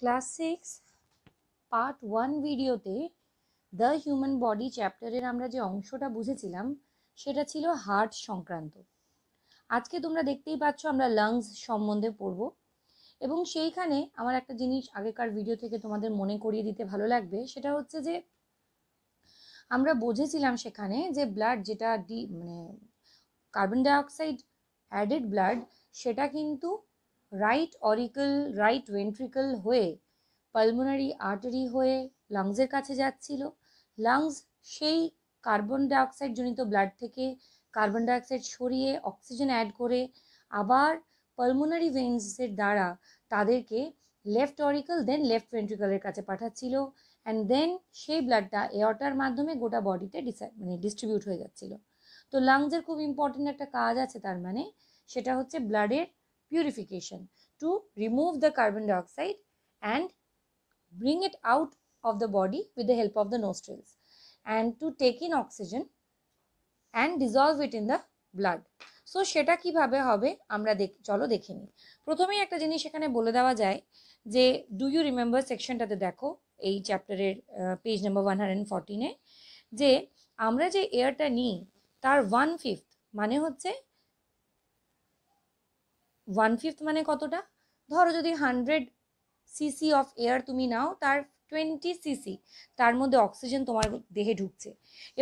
Class six part one ভিডিওতে the human body চ্যাপ্টারের আমরা যে অংশটা বুঝেছিলাম সেটা ছিল হার্ট সংক্রান্ত আজকে তোমরা দেখতেই পাচ্ছ আমরা লাংস সম্বন্ধে পড়ব এবং সেইখানে আমার একটা জিনিস আগেকার ভিডিও থেকে তোমাদের মনে করিয়ে দিতে ভালো লাগবে সেটা হচ্ছে যে আমরা বুঝেছিলাম সেখানে যে ব্লাড যেটা ডি মানে কার্বন ডাইঅক্সাইড অ্যাডেড ব্লাড সেটা কিন্তু রাইট অরিকল রাইট ভেন্ট্রিকল হয়ে পালমোনারি আর্টারি হয়ে লাংসের কাছে যাচ্ছিল লাংস সেই কার্বন ডাইঅক্সাইড জনিত ব্লাড থেকে কার্বন ডাইঅক্সাইড সরিয়ে অক্সিজেন অ্যাড করে আবার পালমোনারি ভেন্সের দ্বারা তাদেরকে লেফট অরিকল দেন লেফট ভেন্ট্রিকলের কাছে পাঠাচ্ছিল অ্যান্ড দেন সেই ব্লাডটা এয়ারটার মাধ্যমে গোটা বডিতে মানে ডিস্ট্রিবিউট হয়ে যাচ্ছিল তো লাংসের খুব ইম্পর্টেন্ট একটা কাজ আছে তার মানে সেটা হচ্ছে ব্লাডের purification to remove the carbon dioxide and bring it out of the body with the help of the nostrils and to take in oxygen and dissolve it in the blood so সেটা কিভাবে হবে আমরা দেখ চলো দেখে নিই প্রথমেই একটা জিনিস এখানে বলে দেওয়া যায় যে ডু ইউ রিমেম্বার সেকশনটাতে দেখো এই চ্যাপ্টারের পেজ নাম্বার ওয়ান হান্ড্রেড ফর্টিনে যে আমরা যে এয়ারটা নিই তার ওয়ান ফিফথ মানে হচ্ছে ওয়ান ফিফথ মানে কতটা ধরো যদি হান্ড্রেড সিসি অফ এয়ার তুমি নাও তার টোয়েন্টি সিসি তার মধ্যে অক্সিজেন তোমার দেহে ঢুকছে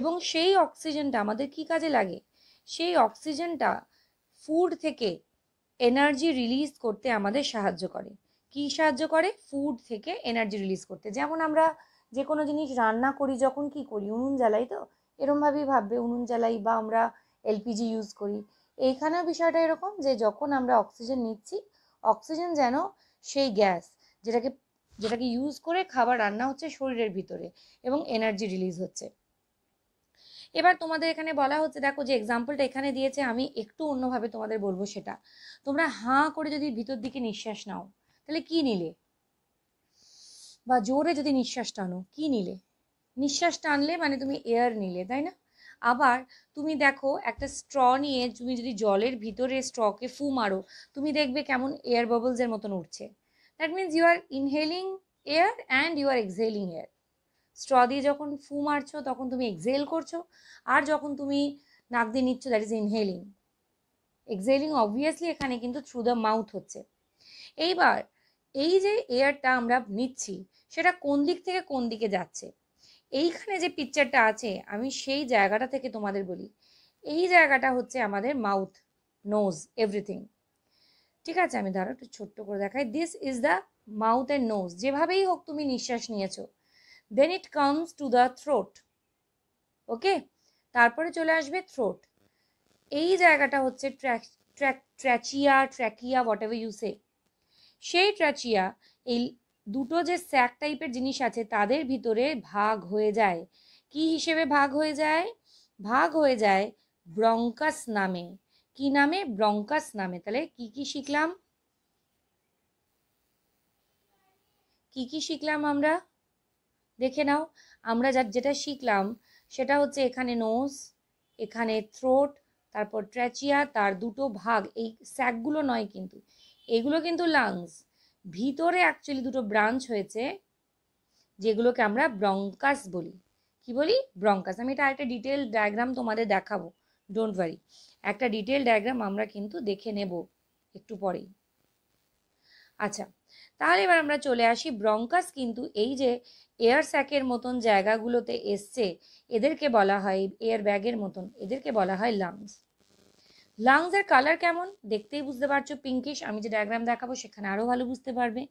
এবং সেই অক্সিজেনটা আমাদের কি কাজে লাগে সেই অক্সিজেনটা ফুড থেকে এনার্জি রিলিজ করতে আমাদের সাহায্য করে কি সাহায্য করে ফুড থেকে এনার্জি রিলিজ করতে যেমন আমরা যে কোনো জিনিস রান্না করি যখন কি করি উনুন জ্বালাই তো এরমভাবেই ভাববে উনুন জ্বালাই বা আমরা এলপিজি ইউজ করি এইখানেও বিষয়টা এরকম যে যখন আমরা অক্সিজেন নিচ্ছি অক্সিজেন যেন সেই গ্যাস যেটাকে যেটাকে ইউজ করে খাবার রান্না হচ্ছে শরীরের ভিতরে এবং এনার্জি রিলিজ হচ্ছে এবার তোমাদের এখানে বলা হচ্ছে দেখো যে এক্সাম্পলটা এখানে দিয়েছে আমি একটু অন্যভাবে তোমাদের বলবো সেটা তোমরা হাঁ করে যদি ভিতর দিকে নিঃশ্বাস নাও তাহলে কি নিলে বা জোরে যদি নিঃশ্বাস টানো কি নিলে নিঃশ্বাস টানলে মানে তুমি এয়ার নিলে তাই না আবার তুমি দেখো একটা স্ট্র নিয়ে তুমি যদি জলের ভিতরে স্ট্রকে ফু মারো তুমি দেখবে কেমন এয়ার বাবলসের মতন উঠছে that means you are inhaling air and you are exhaling air straw দিয়ে যখন ফু মারছো তখন তুমি এক্সেল করছো আর যখন তুমি নাক দিয়ে নিচ্ছ that is inhaling exhaling obviously এখানে কিন্তু থ্রু দ্য মাউথ হচ্ছে এইবার এই যে এয়ারটা আমরা নিচ্ছি সেটা কোন দিক থেকে কোন দিকে যাচ্ছে এইখানে যে পিকচারটা আছে আমি সেই জায়গাটা থেকে তোমাদের বলি এই জায়গাটা হচ্ছে আমাদের মাউথ নোজ এভরিথিং ঠিক আছে আমি ধরো একটু ছোট্ট করে দেখাই this is the mouth and nose যেভাবেই হোক তুমি নিঃশ্বাস নিয়েছো then it comes to the throat okay তারপরে চলে আসবে থ্রোট এই জায়গাটা হচ্ছে track track trachea trachea whatever you say সেই ট্র্যাচিয়া এই দুটো যে স্যাক টাইপের জিনিস আছে তাদের ভিতরে ভাগ হয়ে যায় কি হিসেবে ভাগ হয়ে যায় ভাগ হয়ে যায় ব্রঙ্কাস নামে কি নামে ব্রঙ্কাস নামে তাহলে কি কি শিখলাম কি কি শিখলাম আমরা দেখে নাও আমরা যা যেটা শিখলাম সেটা হচ্ছে এখানে নোজ এখানে থ্রোট তারপর ট্র্যাচিয়া তার দুটো ভাগ এই স্যাকগুলো নয় কিন্তু এগুলো কিন্তু লাংস ভিতরে অ্যাকচুয়ালি দুটো ব্রাঞ্চ হয়েছে যেগুলোকে আমরা ব্রঙ্কাস বলি কি বলি ব্রঙ্কাস আমি এটা একটা ডিটেল ডায়াগ্রাম তোমাদের দেখাবো ডোন্ট ওয়ারি একটা ডিটেল ডায়াগ্রাম আমরা কিন্তু দেখে নেব একটু পরেই আচ্ছা তাহলে এবার আমরা চলে আসি ব্রঙ্কাস কিন্তু এই যে এয়ার স্যাকের মতন জায়গাগুলোতে এসছে এদেরকে বলা হয় এয়ার ব্যাগের মতন এদেরকে বলা হয় লাংস লাংসের কালার কেমন দেখতেই বুঝতে পারছো পিঙ্কিশ আমি যে ডায়াগ্রাম দেখাবো সেখানে আরও ভালো বুঝতে পারবে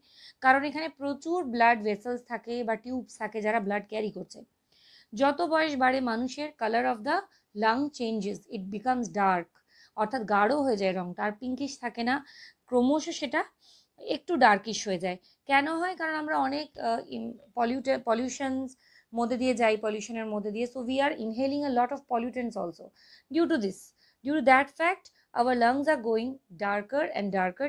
কারণ এখানে প্রচুর ব্লাড ভেসেলস থাকে বা টিউবস থাকে যারা ব্লাড ক্যারি করছে যত বয়স বাড়ে মানুষের colour of the lung changes it becomes dark অর্থাৎ গাঢ় হয়ে যায় রঙটা আর পিঙ্কিশ থাকে না ক্রমশ সেটা একটু ডার্কিশ হয়ে যায় কেন হয় কারণ আমরা অনেক পলিউটে পলিউশনস মধ্যে দিয়ে যাই পলিউশনের মধ্যে দিয়ে so we are inhaling a lot of pollutants also due to this Due to that fact, our lungs are going darker and darker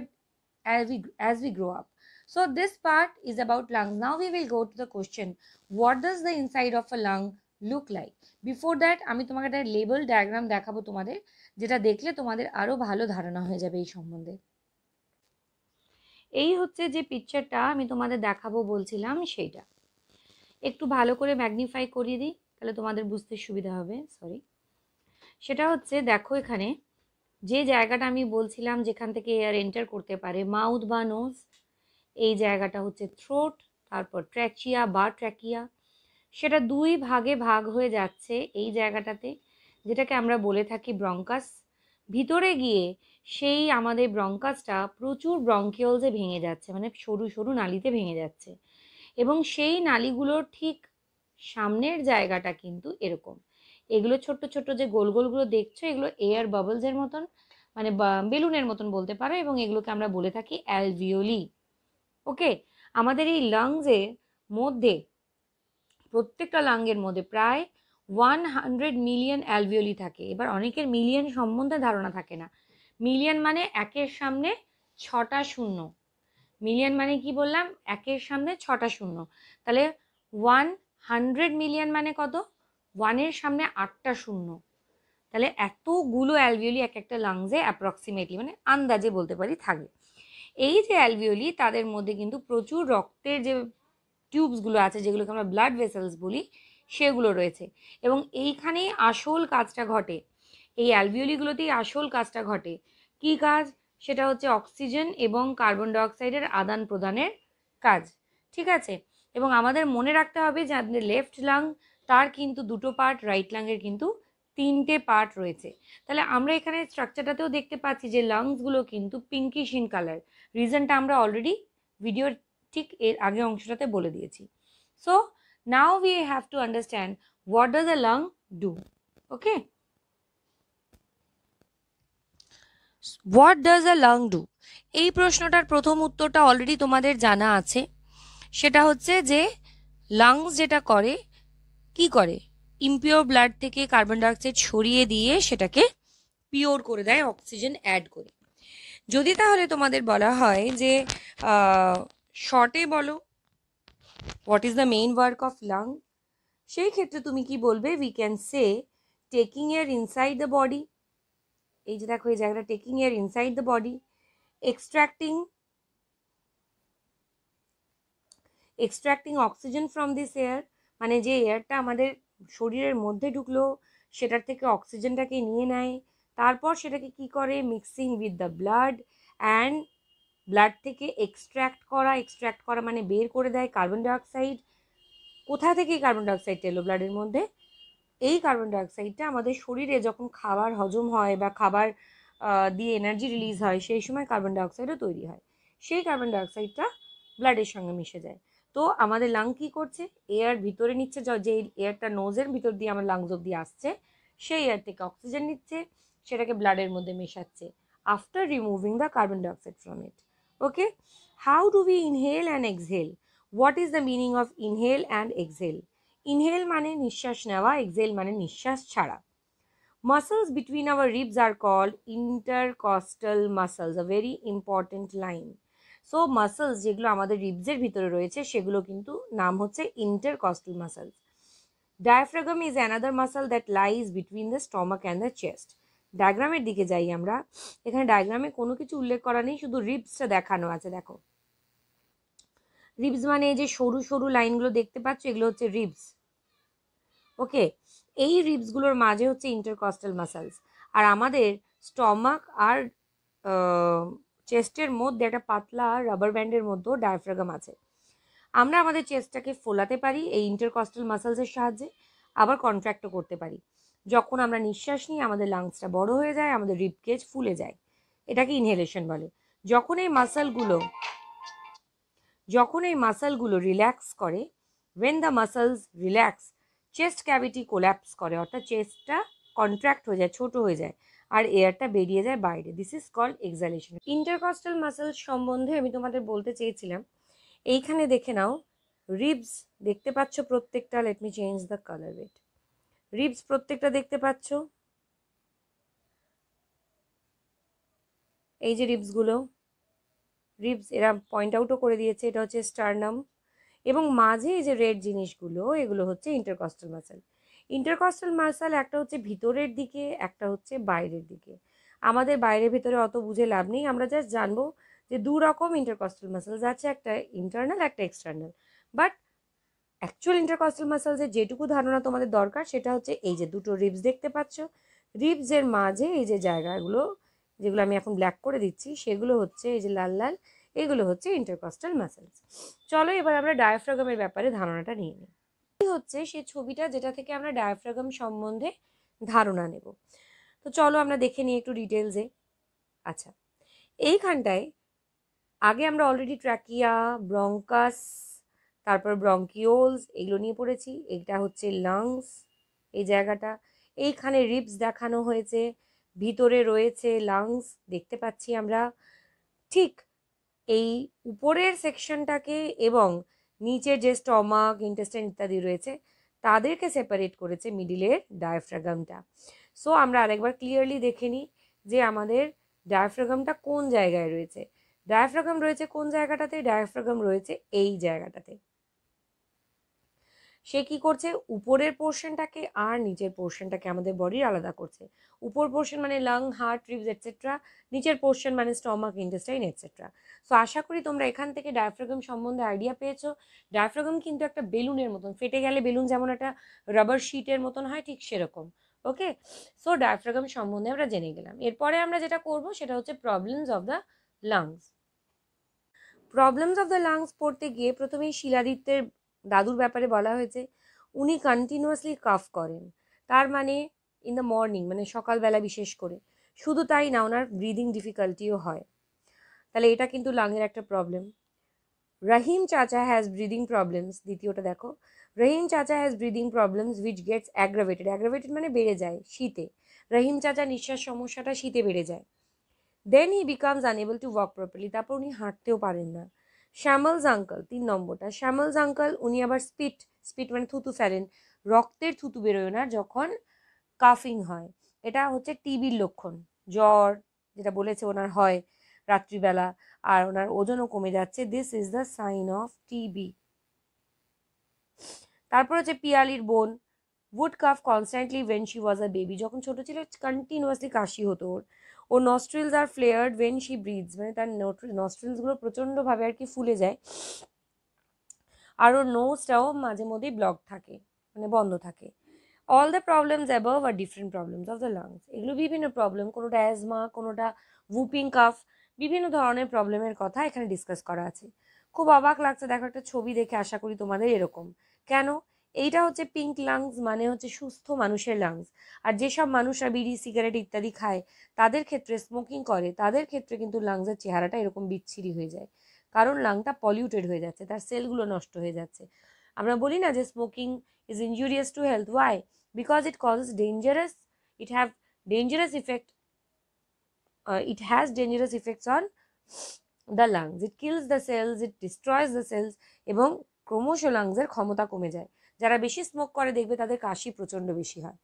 as we as we grow up. So this part is about lungs. Now we will go to the question, what does the inside of a lung look like before that আমি তোমাকে একটা label diagram দেখাবো তোমাদের যেটা দেখলে তোমাদের আরও ভালো ধারণা হয়ে যাবে এই সম্বন্ধে এই হচ্ছে যে পিকচারটা আমি তোমাদের দেখাবো বলছিলাম সেইটা একটু ভালো করে ম্যাগনিফাই করিয়ে দিই তাহলে তোমাদের বুঝতে সুবিধা হবে সরি সেটা হচ্ছে দেখো এখানে যে জায়গাটা আমি বলছিলাম যেখান থেকে এয়ার এন্টার করতে পারে মাউথ বা নোজ এই জায়গাটা হচ্ছে থ্রোট তারপর ট্র্যাচিয়া বা ট্র্যাকিয়া সেটা দুই ভাগে ভাগ হয়ে যাচ্ছে এই জায়গাটাতে যেটাকে আমরা বলে থাকি ব্রঙ্কাস ভিতরে গিয়ে সেই আমাদের ব্রঙ্কাসটা প্রচুর ব্রঙ্কিওলসে ভেঙে যাচ্ছে মানে সরু সরু নালিতে ভেঙে যাচ্ছে এবং সেই নালিগুলোর ঠিক সামনের জায়গাটা কিন্তু এরকম এগুলো ছোট্ট ছোট্ট যে গোল গোলগুলো দেখছো এগুলো এয়ার বাবলসের মতন মানে বেলুনের মতন বলতে পারো এবং এগুলোকে আমরা বলে থাকি অ্যালভিওলি ওকে আমাদের এই লাংসে মধ্যে প্রত্যেকটা লাংয়ের মধ্যে প্রায় ওয়ান হান্ড্রেড মিলিয়ন অ্যালভিওলি থাকে এবার অনেকের মিলিয়ন সম্বন্ধে ধারণা থাকে না মিলিয়ন মানে একের সামনে ছটা শূন্য মিলিয়ন মানে কি বললাম একের সামনে ছটা শূন্য তাহলে ওয়ান হান্ড্রেড মিলিয়ন মানে কত ওয়ানের সামনে আটটা শূন্য তাহলে এতগুলো অ্যালভিওলি এক একটা লাংসে অ্যাপ্রক্সিমেটলি মানে আন্দাজে বলতে পারি থাকে এই যে অ্যালভিওলি তাদের মধ্যে কিন্তু প্রচুর রক্তের যে টিউবসগুলো আছে যেগুলোকে আমরা ব্লাড ভেসেলস বলি সেগুলো রয়েছে এবং এইখানেই আসল কাজটা ঘটে এই অ্যালভিওলিগুলোতেই আসল কাজটা ঘটে কি কাজ সেটা হচ্ছে অক্সিজেন এবং কার্বন ডাইঅক্সাইডের আদান প্রদানের কাজ ঠিক আছে এবং আমাদের মনে রাখতে হবে যে আপনি লেফট লাং তার কিন্তু দুটো পার্ট রাইট লাংয়ের কিন্তু তিনটে পার্ট রয়েছে তাহলে আমরা এখানে স্ট্রাকচারটাতেও দেখতে পাচ্ছি যে লাংসগুলো কিন্তু পিঙ্কিশ ইন কালার রিজনটা আমরা অলরেডি ভিডিওর ঠিক এর আগে অংশটাতে বলে দিয়েছি so now we have to understand what does a lung do okay what does a lung do এই প্রশ্নটার প্রথম উত্তরটা অলরেডি তোমাদের জানা আছে সেটা হচ্ছে যে লাংস যেটা করে কি করে ইমপিওর ব্লাড থেকে কার্বন ডাইঅক্সাইড ছড়িয়ে দিয়ে সেটাকে পিওর করে দেয় অক্সিজেন অ্যাড করে যদি তাহলে তোমাদের বলা হয় যে শর্টে বলো what is the main work of lung সেই ক্ষেত্রে তুমি কি বলবে we can say taking air inside the body এই যে দেখো এই জায়গাটা taking air inside the body extracting extracting oxygen from this air মানে যে এয়ারটা আমাদের শরীরের মধ্যে ঢুকলো সেটার থেকে অক্সিজেনটাকে নিয়ে নেয় তারপর সেটাকে কি করে mixing with the blood and blood থেকে এক্সট্র্যাক্ট করা এক্সট্র্যাক্ট করা মানে বের করে দেয় কার্বন ডাইঅক্সাইড কোথা থেকে কার্বন ডাইঅক্সাইড এলো ব্লাডের মধ্যে এই কার্বন ডাইঅক্সাইডটা আমাদের শরীরে যখন খাবার হজম হয় বা খাবার দিয়ে এনার্জি রিলিজ হয় সেই সময় কার্বন ডাইঅক্সাইডও তৈরি হয় সেই কার্বন ডাইঅক্সাইডটা ব্লাডের সঙ্গে মিশে যায় তো আমাদের লাং কী করছে এয়ার ভিতরে নিচ্ছে যে এয়ারটা নোজের ভিতর দিয়ে আমার লাংস অব্দি আসছে সেই এয়ার থেকে অক্সিজেন নিচ্ছে সেটাকে ব্লাডের মধ্যে মেশাচ্ছে after removing the carbon dioxide from it okay how do we inhale and exhale what is the meaning of inhale and exhale inhale মানে নিঃশ্বাস নেওয়া এক্সহেল মানে নিঃশ্বাস ছাড়া muscles between our ribs are call intercostal muscles a very important line so muscles যেগুলো আমাদের রিবসের ভিতরে রয়েছে সেগুলো কিন্তু নাম হচ্ছে intercostal muscles diaphragm is another muscle that lies between the stomach and the chest ডায়াগ্রামের দিকে যাই আমরা এখানে ডায়াগ্রামে কোনো কিছু উল্লেখ করা নেই শুধু রিবসটা দেখানো আছে দেখো রিবস মানে যে সরু সরু লাইনগুলো দেখতে পাচ্ছ এগুলো হচ্ছে রিবস ওকে এই রিবসগুলোর মাঝে হচ্ছে ইন্টারকস্টাল মাসালস আর আমাদের স্টমাক আর চেস্টের মধ্যে একটা পাতলা রাবার ব্যান্ডের মধ্যেও ডায়াফ্রাগাম আছে আমরা আমাদের চেস্টটাকে ফোলাতে পারি এই ইন্টারকস্টাল মাসালসের সাহায্যে আবার কন্ট্র্যাক্টও করতে পারি যখন আমরা নিঃশ্বাস নিই আমাদের লাংসটা বড় হয়ে যায় আমাদের রিপকেজ ফুলে যায় এটাকে ইনহেলেশন বলে যখন এই মাসালগুলো যখন এই মাসালগুলো রিল্যাক্স করে when the muscles relax chest cavity collapse করে অর্থাৎ চেস্টটা কন্ট্র্যাক্ট হয়ে যায় ছোট হয়ে যায় আর এয়ারটা বেরিয়ে যায় বাইরে this is call exhalation intercostal muscle সম্বন্ধে আমি তোমাদের বলতে চেয়েছিলাম এইখানে দেখে নাও রিবস দেখতে পাচ্ছ প্রত্যেকটা let me change the colour wait ribs প্রত্যেকটা দেখতে পাচ্ছ এই যে রিবসগুলো রিবস এরা পয়েন্ট আউটও করে দিয়েছে এটা হচ্ছে স্টারনাম এবং মাঝে এই যে রেড জিনিসগুলো এগুলো হচ্ছে ইন্টারকস্টাল মাসেল ইন্টারকস্টাল মার্শাল একটা হচ্ছে ভিতরের দিকে একটা হচ্ছে বাইরের দিকে আমাদের বাইরে ভিতরে অত বুঝে লাভ নেই আমরা জাস্ট জানবো যে দু রকম ইন্টারকস্টাল মাসেলস আছে একটা ইন্টারনাল একটা এক্সটার্নাল বাট অ্যাকচুয়াল ইন্টারকস্টাল এর যেটুকু ধারণা তোমাদের দরকার সেটা হচ্ছে এই যে দুটো রিবস দেখতে পাচ্ছ রিবসের মাঝে এই যে জায়গাগুলো যেগুলো আমি এখন ব্ল্যাক করে দিচ্ছি সেগুলো হচ্ছে এই যে লাল লাল এগুলো হচ্ছে ইন্টারকস্টাল মাসেলস চলো এবার আমরা ডায়াফ্রাগামের ব্যাপারে ধারণাটা নিয়ে নিই হচ্ছে সে ছবিটা যেটা থেকে আমরা ডায়াফ্রাগাম সম্বন্ধে ধারণা নেব তো চলো আমরা দেখে নিই একটু ডিটেলসে আচ্ছা এইখানটায় আগে আমরা অলরেডি ট্র্যাকিয়া ব্রঙ্কাস তারপর ব্রঙ্কিওলস এগুলো নিয়ে পড়েছি এটা হচ্ছে লাংস এই জায়গাটা এইখানে রিপস দেখানো হয়েছে ভিতরে রয়েছে লাংস দেখতে পাচ্ছি আমরা ঠিক এই উপরের সেকশনটাকে এবং নিচের যে স্টমাক ইন্টেস্টাইন ইত্যাদি রয়েছে তাদেরকে সেপারেট করেছে মিডিলের ডায়াফ্রাগামটা সো আমরা আরেকবার ক্লিয়ারলি দেখে নিই যে আমাদের ডায়াফ্রাগামটা কোন জায়গায় রয়েছে ডায়াফ্রাগাম রয়েছে কোন জায়গাটাতে ডায়াফ্রাগাম রয়েছে এই জায়গাটাতে সে কি করছে উপরের পোর্শনটাকে আর নিচের পোর্শনটাকে আমাদের বডির আলাদা করছে উপর পোর্শন মানে লাং হার্ট রিভস এটসেট্রা নিচের পোর্শন মানে স্টমাক ইন্টেস্টাইন এটসেট্রা সো আশা করি তোমরা এখান থেকে ডায়াফ্রাগম সম্বন্ধে আইডিয়া পেয়েছো ডায়াফ্রাগম কিন্তু একটা বেলুনের মতন ফেটে গেলে বেলুন যেমন একটা রাবার শিটের মতন হয় ঠিক সেরকম ওকে সো ডায়াফ্রাগম সম্বন্ধে আমরা জেনে গেলাম এরপরে আমরা যেটা করব সেটা হচ্ছে problems of the lungs problems of the lungs পড়তে গিয়ে প্রথমেই শিলাদিত্যের দাদুর ব্যাপারে বলা হয়েছে উনি কন্টিনিউয়াসলি কাফ করেন তার মানে ইন দ্য মর্নিং মানে সকালবেলা বিশেষ করে শুধু তাই না ওনার ব্রিদিং ডিফিকাল্টিও হয় তাহলে এটা কিন্তু লাঙের একটা প্রবলেম রাহিম চাচা হ্যাজ ব্রিদিং প্রবলেমস দ্বিতীয়টা দেখো Rahim chacha has breathing problems which gets aggravated aggravated মানে বেড়ে যায় শীতে রহিম চাচা নিঃশ্বাস সমস্যাটা শীতে বেড়ে যায় then he becomes unable to walk properly তারপর উনি হাঁটতেও পারেন না শ্যামলস আঙ্কল তিন নম্বরটা শ্যামলস আঙ্কল উনি আবার স্পিট স্পিট মানে থুতু ফেলেন রক্তের থুতু বেরোয় না যখন কাফিং হয় এটা হচ্ছে টিবির লক্ষণ জ্বর যেটা বলেছে ওনার হয় রাত্রিবেলা আর ওনার ওজনও কমে যাচ্ছে this is the sign of TB তারপর হচ্ছে পিয়ালির বোন would cough constantly when she was a baby যখন ছোটো ছিল কন্টিনিউয়াসলি কাশি হতো ওর ও নস্ট্রিলস আর ফ্লেয়ার্ড ওয়েন শি ব্রিজ মানে তার নস্ট্রিলসগুলো প্রচণ্ডভাবে আর কি ফুলে যায় আর ওর নোজটাও মাঝে মধ্যেই ব্লক থাকে মানে বন্ধ থাকে অল দ্য প্রবলেমস অ্যাবভ আর different problems of the lungs এগুলো বিভিন্ন প্রবলেম কোনোটা অ্যাজমা কোনোটা ভুপিং কাফ বিভিন্ন ধরনের প্রবলেমের কথা এখানে ডিসকাস করা আছে খুব অবাক লাগছে দেখো একটা ছবি দেখে আশা করি তোমাদের এরকম কেন এইটা হচ্ছে পিঙ্ক লাংস মানে হচ্ছে সুস্থ মানুষের লাংস আর যেসব মানুষরা বিড়ি সিগারেট ইত্যাদি খায় তাদের ক্ষেত্রে স্মোকিং করে তাদের ক্ষেত্রে কিন্তু লাংসের চেহারাটা এরকম বিচ্ছিরি হয়ে যায় কারণ লাংটা পলিউটেড হয়ে যাচ্ছে তার সেলগুলো নষ্ট হয়ে যাচ্ছে আমরা বলি না যে smoking is injurious to health why because it causes dangerous it have dangerous effect it has dangerous effects on the lungs it kills the cells it destroys the cells এবং ক্রমশ লাংসের ক্ষমতা কমে যায় যারা বেশি স্মোক করে দেখবে তাদের কাশি প্রচণ্ড বেশি হয়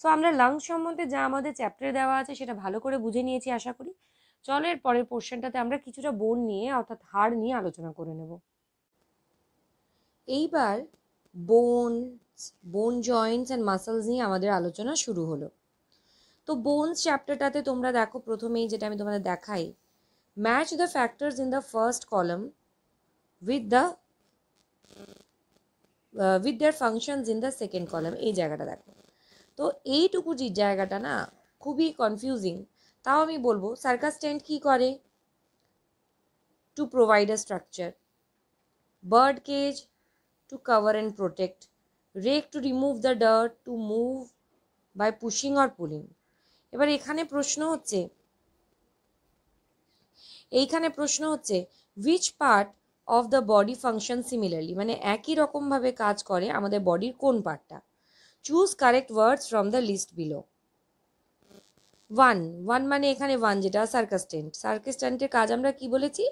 সো আমরা লাংস সম্বন্ধে যা আমাদের চ্যাপ্টারে দেওয়া আছে সেটা ভালো করে বুঝে নিয়েছি আশা করি চলো এর পরের পোর্শনটাতে আমরা কিছুটা বোন নিয়ে অর্থাৎ হাড় নিয়ে আলোচনা করে নেব এইবার বোন বোন জয়েন্টস অ্যান্ড মাসলস নিয়ে আমাদের আলোচনা শুরু হলো তো বোনস চ্যাপ্টারটাতে তোমরা দেখো প্রথমেই যেটা আমি তোমাদের দেখাই match the factors in the first column with the with their functions in the second column এই জায়গাটা দেখো তো এইটুকু যে জায়গাটা না খুবই কনফিউজিং তাও আমি বলবো সার্কাস সার্কাস্ট্যান্ড কী করে to provide a structure bird cage to cover and protect rake to remove the dirt to move by pushing or pulling এবার এখানে প্রশ্ন হচ্ছে এইখানে প্রশ্ন হচ্ছে which part of the body function similarly মানে একই রকমভাবে কাজ করে আমাদের বডির কোন পার্টটা choose correct words from the list below one one মানে এখানে ওয়ান যেটা সার্কাস টেন্ট কাজ আমরা কি বলেছি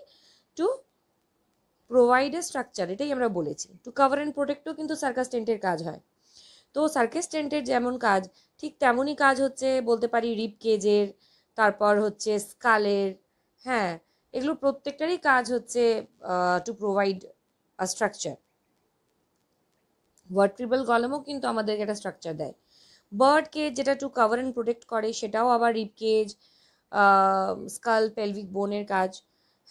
টু প্রোভাইড এ স্ট্রাকচার এটাই আমরা বলেছি টু কভার অ্যান্ড প্রোটেক্টও কিন্তু সার্কাস টেন্টের কাজ হয় তো সার্কাস টেন্টের যেমন কাজ ঠিক তেমনই কাজ হচ্ছে বলতে পারি রিপ কেজের তারপর হচ্ছে স্কালের হ্যাঁ এগুলো প্রত্যেকটারই কাজ হচ্ছে to provide a structure vertebral কলমও কিন্তু আমাদেরকে একটা স্ট্রাকচার দেয় বার্ড কেজ যেটা টু কাভার অ্যান্ড প্রোটেক্ট করে সেটাও আবার রিপ কেজ স্কাল পেলভিক বোনের কাজ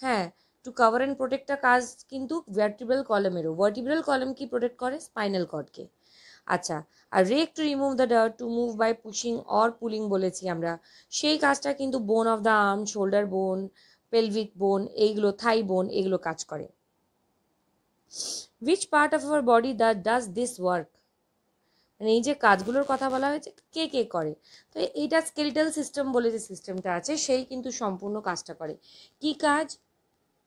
হ্যাঁ টু কাভার অ্যান্ড প্রোটেক্টটা কাজ কিন্তু ভার্টিব্রাল কলমেরও ভার্টিব্রাল কলম কি প্রোটেক্ট করে স্পাইনাল কর্ডকে আচ্ছা আর rake to remove the dirt to move by pushing or pulling বলেছি আমরা সেই কাজটা কিন্তু bone of the arm shoulder bone pelvic bone এইগুলো থাই বোন এগুলো কাজ করে which part of our body the does this work মানে এই যে কাজগুলোর কথা বলা হয়েছে কে কে করে তো এইটা স্কেলিটাল সিস্টেম বলে যে সিস্টেমটা আছে সেই কিন্তু সম্পূর্ণ কাজটা করে কি কাজ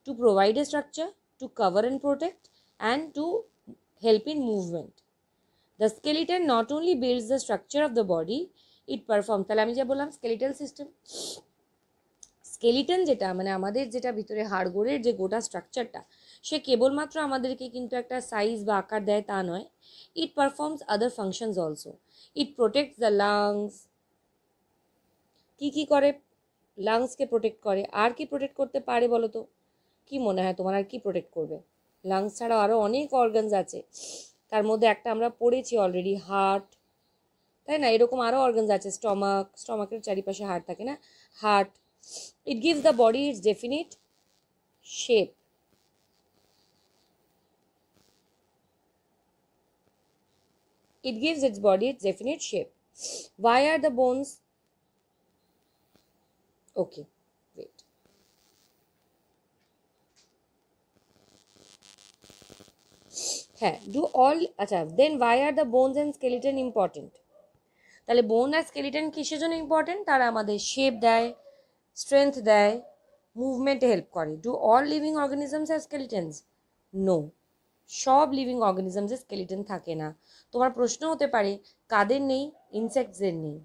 to provide a structure to cover and protect and to help in movement the skeleton not only builds the structure of the body it perform তাহলে আমি যা বললাম স্কেলিটাল সিস্টেম স্কেলিটন যেটা মানে আমাদের যেটা ভিতরে হাড়গোড়ের যে গোটা স্ট্রাকচারটা সে কেবলমাত্র আমাদেরকে কিন্তু একটা সাইজ বা আকার দেয় তা নয় it performs other functions also it protects the lungs কী কী করে লাংসকে প্রোটেক্ট করে আর কি প্রোটেক্ট করতে পারে বলো তো কী মনে হয় তোমার আর কি প্রোটেক্ট করবে লাংস ছাড়াও আরও অনেক অর্গানস আছে তার মধ্যে একটা আমরা পড়েছি অলরেডি হার্ট তাই না এরকম আরও অর্গানস আছে স্টমাক স্টমাকের চারিপাশে হার্ট থাকে না heart It gives the body its definite shape. It gives its body its definite shape. Why are the bones? Okay, wait. হ্যাঁ do all acha then why are the bones and skeleton important তাহলে বোন আর skeleton কিসের জন্য important তারা আমাদের shape দেয় strength দেয় মুভমেন্টে হেল্প করে do all living organisms are skeletons no সব লিভিং অর্গানিজমসে স্কেলিটেন থাকে না তোমার প্রশ্ন হতে পারে কাদের নেই ইনসেক্টসদের নেই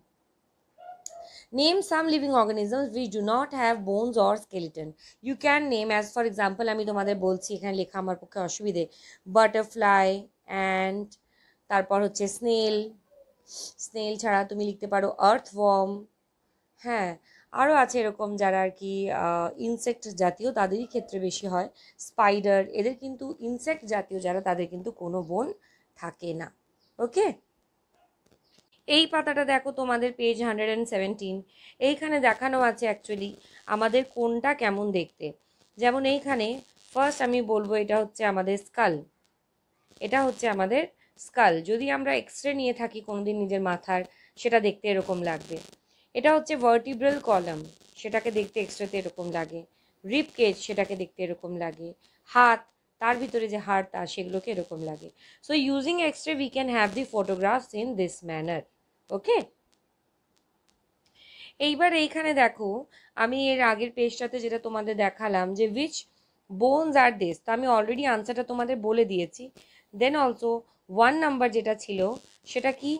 name some living organisms which do not have bones or skeleton you can name as for example আমি তোমাদের বলছি এখানে লেখা আমার পক্ষে অসুবিধে বাটারফ্লাই অ্যান্ড তারপর হচ্ছে স্নেল স্নেল ছাড়া তুমি লিখতে পারো ওয়ার্ম হ্যাঁ আরও আছে এরকম যারা আর কি ইনসেক্ট জাতীয় তাদেরই ক্ষেত্রে বেশি হয় স্পাইডার এদের কিন্তু ইনসেক্ট জাতীয় যারা তাদের কিন্তু কোনো বোন থাকে না ওকে এই পাতাটা দেখো তোমাদের পেজ হান্ড্রেড অ্যান্ড সেভেন্টিন এইখানে দেখানো আছে অ্যাকচুয়ালি আমাদের কোনটা কেমন দেখতে যেমন এইখানে ফার্স্ট আমি বলবো এটা হচ্ছে আমাদের স্কাল এটা হচ্ছে আমাদের স্কাল যদি আমরা রে নিয়ে থাকি কোনোদিন নিজের মাথার সেটা দেখতে এরকম লাগবে এটা হচ্ছে ভার্টিব্রাল কলম সেটাকে দেখতে এক্সট্রাতে এরকম লাগে রিপ কেজ সেটাকে দেখতে এরকম লাগে হাত তার ভিতরে যে হাড় তা সেগুলোকে এরকম লাগে so using X-ray we can have the photographs in this manner okay এইবার এইখানে দেখো আমি এর আগের পেজটাতে যেটা তোমাদের দেখালাম যে উইচ বোনস আর দেশ তা আমি অলরেডি আনসারটা তোমাদের বলে দিয়েছি দেন অলসো ওয়ান নাম্বার যেটা ছিল সেটা কি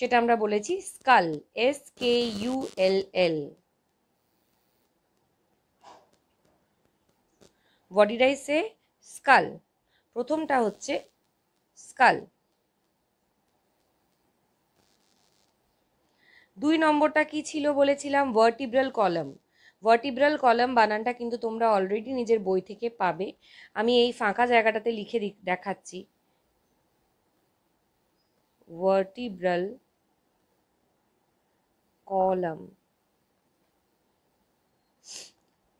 সেটা আমরা বলেছি skull S K U L L বডিডাইসে স্কাল প্রথমটা হচ্ছে স্কাল দুই নম্বরটা কি ছিল বলেছিলাম ভার্টিব্রাল কলম ভার্টিব্রাল কলম বানানটা কিন্তু তোমরা অলরেডি নিজের বই থেকে পাবে আমি এই ফাঁকা জায়গাটাতে লিখে দেখাচ্ছি ভার্টিব্রাল কলাম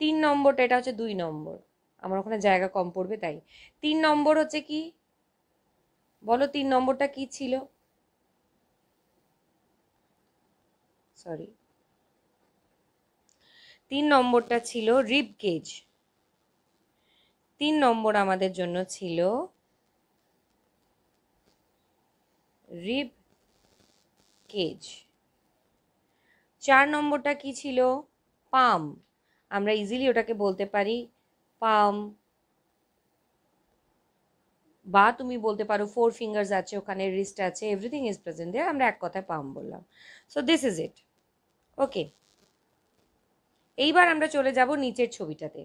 তিন নম্বরটা এটা হচ্ছে দুই নম্বর আমার ওখানে জায়গা কম পড়বে তাই তিন নম্বর হচ্ছে কি বলো তিন নম্বরটা কি ছিল সরি তিন নম্বরটা ছিল রিপ কেজ তিন নম্বর আমাদের জন্য ছিল রিপ কেজ চার নম্বরটা কি ছিল পাম আমরা ইজিলি ওটাকে বলতে পারি পাম বা তুমি বলতে পারো ফোর ফিঙ্গার্স আছে ওখানে রিস্ট আছে এভরিথিং ইজ প্রেজেন্ট দেয়ার আমরা এক কথায় পাম বললাম so this is it okay এইবার আমরা চলে যাব নিচের ছবিটাতে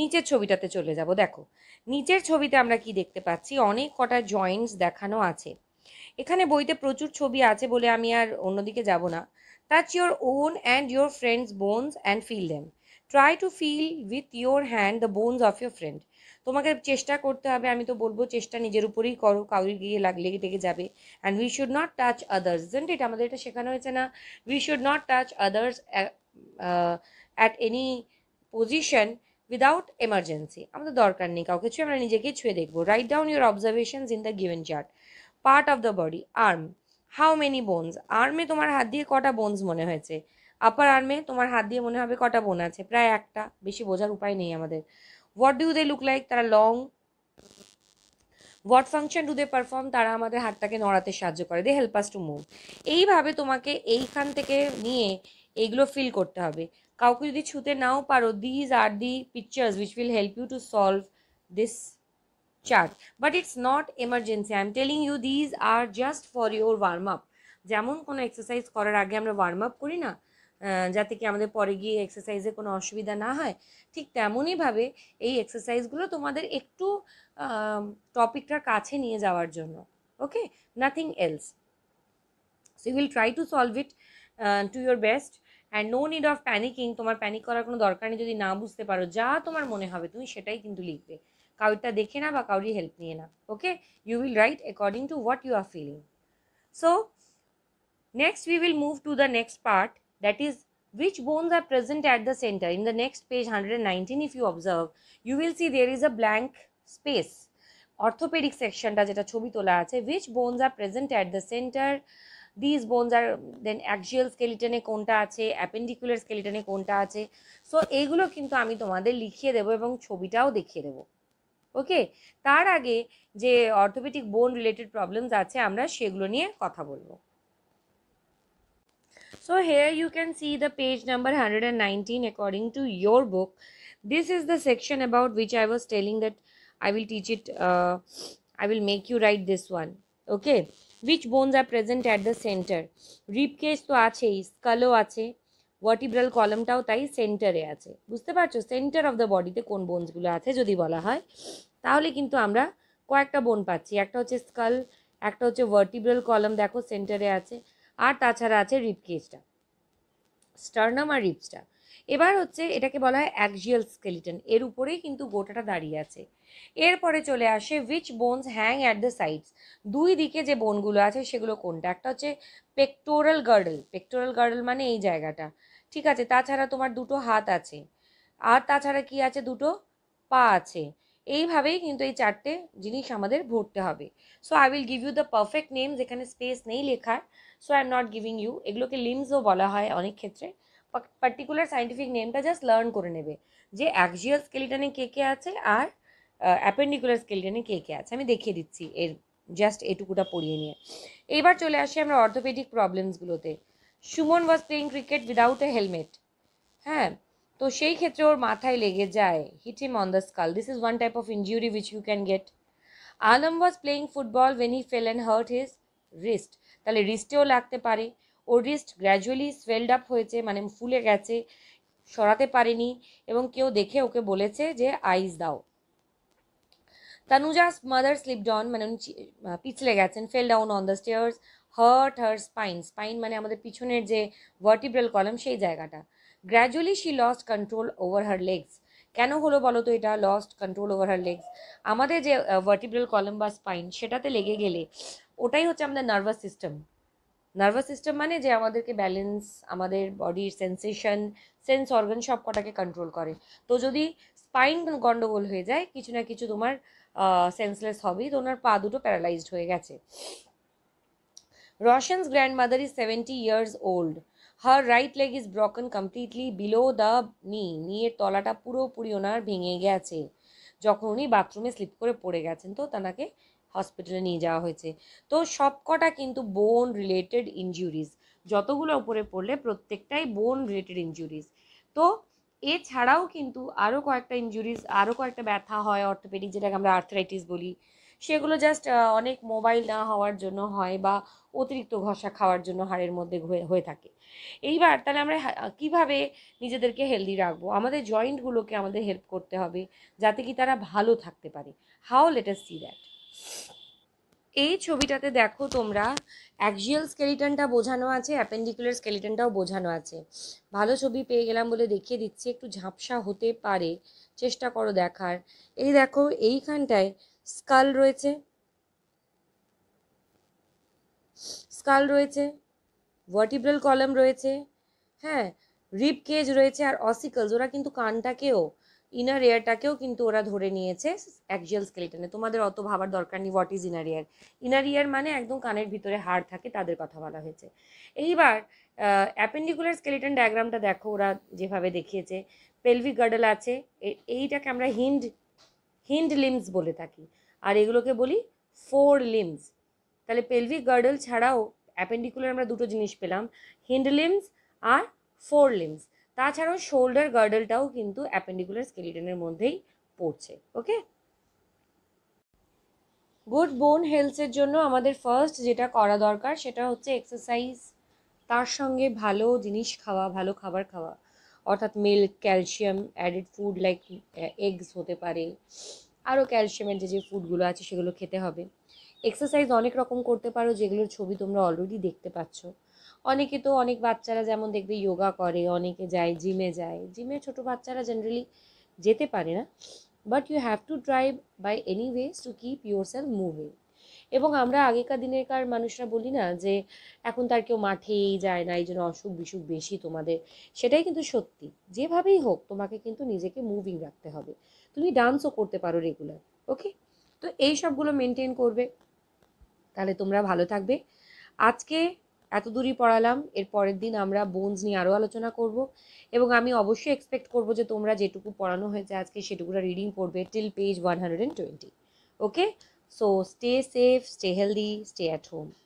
নিচের ছবিটাতে চলে যাব দেখো নিচের ছবিতে আমরা কি দেখতে পাচ্ছি অনেক কটা জয়েন্টস দেখানো আছে এখানে বইতে প্রচুর ছবি আছে বলে আমি আর অন্যদিকে যাব না touch your own and your friends bones and feel them try to feel with your hand the bones of your friend তোমাকে চেষ্টা করতে হবে আমি তো বলবো চেষ্টা নিজের উপরেই করো কাউরি গিয়ে লেগে টেগে যাবে and we should not touch others জেন্ট এটা আমাদের এটা শেখানো হয়েছে না we should not touch others at any position without emergency আমাদের দরকার নেই কাউকে ছুঁয়ে আমরা নিজেকে ছুঁয়ে দেখবো write down your observations in the given chart part of the body arm how many bones আর্মে তোমার হাত দিয়ে কটা বোনস মনে হয়েছে আপার আর্মে তোমার হাত দিয়ে মনে হবে কটা বোন আছে প্রায় একটা বেশি বোঝার উপায় নেই আমাদের what do they look like তারা long what function do they perform তারা আমাদের হাতটাকে নড়াতে সাহায্য করে they help us to move এইভাবে তোমাকে এইখান থেকে নিয়ে এইগুলো ফিল করতে হবে কাউকে যদি ছুতে নাও পারো these are the pictures which will help you to solve this chart but it's not emergency I am telling you these are just for your warm up যেমন কোনো এক্সারসাইজ করার আগে আমরা ওয়ার্ম আপ করি না যাতে কি আমাদের পরে গিয়ে এক্সারসাইজে কোনো অসুবিধা না হয় ঠিক তেমনইভাবে এই এক্সারসাইজগুলো তোমাদের একটু টপিকটার কাছে নিয়ে যাওয়ার জন্য okay nothing else so you will try to solve it to your best and no need of panicking तुम्हार पैनिक करार को दरकार नहीं जो ना बुझते पर जा मन तुम सेटाई क्योंकि लिखते कार्य देखे ना कार्य हेल्प नहीं ना okay you will write according to what you are feeling so next will move to the next part that is which bones are present at the centre in the next page hundred and nineteen if you observe you will see there is a blank space orthopaedic section जो छवि तोला आज है bones are present at the this bones are then actual স্কেলিটনে কোনটা আছে appendicular স্কেলিটনে কোনটা আছে সো এইগুলো কিন্তু আমি তোমাদের লিখিয়ে দেব এবং ছবিটাও দেখিয়ে দেব ওকে তার আগে যে অর্থোপেটিক বোন রিলেটেড প্রবলেমস আছে আমরা সেগুলো নিয়ে কথা বলবো so here you can see the page number hundred and nineteen according to your book this is the section about which I was telling that I will teach it I will make you write this one okay which bones are present at the centre rib cage তো আছেই স্কালও আছে vertebral কলমটাও তাই সেন্টারে আছে বুঝতে পারছো centre of the বডিতে কোন বোনসগুলো আছে যদি বলা হয় তাহলে কিন্তু আমরা কয়েকটা বোন পাচ্ছি একটা হচ্ছে স্কাল একটা হচ্ছে ভার্টিব্রাল কলম দেখো সেন্টারে আছে আর তাছাড়া আছে রিপকেজটা কেজটা স্টার্নাম আর রিপসটা এবার হচ্ছে এটাকে বলা হয় অ্যাকজিয়াল স্কেলিটন এর উপরেই কিন্তু গোটাটা দাঁড়িয়ে আছে এরপরে চলে আসে which bones hang at the sides দুই দিকে যে বোনগুলো আছে সেগুলো কোনটা একটা হচ্ছে পেক্টোরাল গার্ডল পেক্টোরাল গার্ডল মানে এই জায়গাটা ঠিক আছে তাছাড়া তোমার দুটো হাত আছে আর তাছাড়া কি আছে দুটো পা আছে এইভাবেই কিন্তু এই চারটে জিনিস আমাদের ভরতে হবে so I will give you the perfect name যেখানে স্পেস নেই লেখার so I am not giving you এগুলোকে লিমসও বলা হয় অনেক ক্ষেত্রে পার্টিকুলার সাইন্টিফিক নেমটা জাস্ট লার্ন করে নেবে যে অ্যাক্সিয়াল স্কেলিটনে কে কে আছে আর অ্যাপেন্ডিকুলার স্কেলটেনে কে কে আছে আমি দেখিয়ে দিচ্ছি এর জাস্ট এটুকুটা পড়িয়ে নিয়ে এইবার চলে আসি আমরা অর্থোপেডিক প্রবলেমসগুলোতে Suman was playing cricket without a helmet হ্যাঁ তো সেই ক্ষেত্রে ওর মাথায় লেগে যায় hit him on the skull this is one type of injury which you can get Alam was playing football when he fell and hurt his wrist তাহলে রিস্টেও লাগতে পারে ওর রিস্ট গ্র্যাজুয়ালি সোয়েলড আপ হয়েছে মানে ফুলে গেছে সরাতে পারেনি এবং কেউ দেখে ওকে বলেছে যে আইস দাও Tanuja's mother slipped on মানে উনি পিছলে গেছেন fell down on the stairs hurt her spine spine মানে আমাদের পিছনের যে ভার্টিব্রাল কলম সেই জায়গাটা gradually she lost control over her legs কেন হলো বলো তো এটা lost control over her legs আমাদের যে ভার্টিব্রাল কলম বা স্পাইন সেটাতে লেগে গেলে ওটাই হচ্ছে আমাদের নার্ভাস সিস্টেম নার্ভাস সিস্টেম মানে যে আমাদেরকে ব্যালেন্স আমাদের বডির সেন্সেশন সেন্স অর্গান সব কটাকে কন্ট্রোল করে তো যদি স্পাইন গন্ডগোল হয়ে যায় কিছু না কিছু তোমার সেন্সলেস হবেই তো ওনার পা দুটো প্যারালাইজড হয়ে গেছে grand grandmother is seventy years old her right leg is broken completely below the knee নিয়ের তলাটা পুরোপুরি ওনার ভেঙে গেছে যখন উনি বাথরুমে স্লিপ করে পড়ে গেছেন তো তাকে হসপিটালে নিয়ে যাওয়া হয়েছে তো সবকটা কিন্তু বোন রিলেটেড ইনজুরিস যতগুলো উপরে পড়লে প্রত্যেকটাই বোন রিলেটেড ইঞ্জুরিজ তো এছাড়াও কিন্তু আরও কয়েকটা ইঞ্জুরিজ আরও কয়েকটা ব্যথা হয় অর্থোপেডিক যেটাকে আমরা আর্থরাইটিস বলি সেগুলো জাস্ট অনেক মোবাইল না হওয়ার জন্য হয় বা অতিরিক্ত ঘষা খাওয়ার জন্য হাড়ের মধ্যে হয়ে থাকে এইবার তাহলে আমরা কিভাবে নিজেদেরকে হেলদি রাখবো আমাদের জয়েন্টগুলোকে আমাদের হেল্প করতে হবে যাতে কি তারা ভালো থাকতে পারে হাও লেটার সি দ্যাট এই ছবিটাতে দেখো তোমরা অ্যাক্সিয়াল স্কেলিটনটা বোঝানো আছে অ্যাপেন্ডিকুলার স্কেলিটনটাও বোঝানো আছে ভালো ছবি পেয়ে গেলাম বলে দেখিয়ে দিচ্ছি একটু ঝাপসা হতে পারে চেষ্টা করো দেখার এই দেখো এইখানটায় স্কাল রয়েছে স্কাল রয়েছে ভার্টিব্রাল কলম রয়েছে হ্যাঁ রিপ কেজ রয়েছে আর অসিকলস ওরা কিন্তু কানটাকেও ইনার এয়ারটাকেও কিন্তু ওরা ধরে নিয়েছে অ্যাকজুয়াল স্কেলিটনে তোমাদের অত ভাবার দরকার নেই what is inner ear inner ear মানে একদম কানের ভিতরে হার থাকে তাদের কথা বলা হয়েছে এইবার অ্যাপেন্ডিকুলার স্কেলিটন ডায়াগ্রামটা দেখো ওরা যেভাবে দেখিয়েছে পেলভিক গার্ডল আছে এইটাকে আমরা হিন্ড হিন্ড লিমস বলে থাকি আর এগুলোকে বলি ফোর লিমস তাহলে পেলভিক গার্ডল ছাড়াও অ্যাপেন্ডিকুলার আমরা দুটো জিনিস পেলাম হিন্ড লিমস আর ফোর লিমস তাছাড়াও শোল্ডার গার্ডেলটাও কিন্তু অ্যাপেন্ডিকুলার স্কেলিটনের মধ্যেই পড়ছে ওকে গুড বোন হেলথের জন্য আমাদের ফার্স্ট যেটা করা দরকার সেটা হচ্ছে এক্সারসাইজ তার সঙ্গে ভালো জিনিস খাওয়া ভালো খাবার খাওয়া অর্থাৎ milk calcium added food like eggs হতে পারে আরও ক্যালসিয়ামের যে যে ফুডগুলো আছে সেগুলো খেতে হবে এক্সারসাইজ অনেক রকম করতে পারো যেগুলোর ছবি তোমরা অলরেডি দেখতে পাচ্ছ অনেকে তো অনেক বাচ্চারা যেমন দেখবে যোগা করে অনেকে যায় জিমে যায় জিমে ছোট বাচ্চারা জেনারেলি যেতে পারে না but you have to drive by any ways to keep yourself moving এবং আমরা আগেকার দিনেরকার মানুষরা বলি না যে এখন তার কেউ মাঠেই যায় না এই জন্য অসুখ বিসুখ বেশি তোমাদের সেটাই কিন্তু সত্যি যেভাবেই হোক তোমাকে কিন্তু নিজেকে মুভিং রাখতে হবে তুমি ডান্সও করতে পারো রেগুলার ওকে তো এই সবগুলো মেনটেন করবে তাহলে তোমরা ভালো থাকবে আজকে এত দূরই পড়ালাম এর পরের দিন আমরা বোনস নিয়ে আরও আলোচনা করব এবং আমি অবশ্যই এক্সপেক্ট করব যে তোমরা যেটুকু পড়ানো হয়েছে আজকে সেটুকুরা রিডিং পড়বে till page one hundred and twenty okay so stay safe stay healthy stay at home